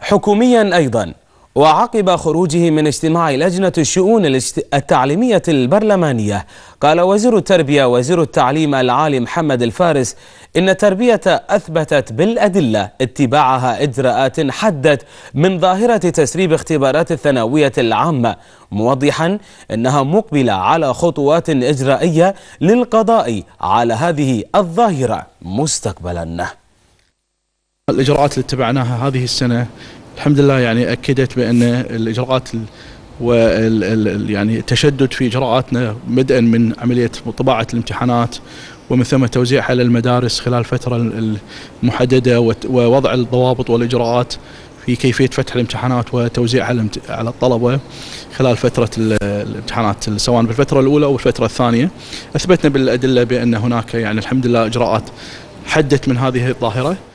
حكوميا أيضا وعقب خروجه من اجتماع لجنة الشؤون التعليمية البرلمانية قال وزير التربية وزير التعليم العالي محمد الفارس إن التربية أثبتت بالأدلة اتباعها إجراءات حدت من ظاهرة تسريب اختبارات الثانوية العامة موضحا أنها مقبلة على خطوات إجرائية للقضاء على هذه الظاهرة مستقبلاً الإجراءات اللي اتبعناها هذه السنة الحمد لله يعني أكدت بأن الإجراءات و يعني التشدد في إجراءاتنا بدءا من عملية طباعة الامتحانات ومن ثم توزيعها على المدارس خلال الفترة المحددة ووضع الضوابط والإجراءات في كيفية فتح الامتحانات وتوزيعها على الطلبة خلال فترة الامتحانات سواء بالفترة الأولى أو الفتره الثانية أثبتنا بالأدلة بأن هناك يعني الحمد لله إجراءات حدت من هذه الظاهرة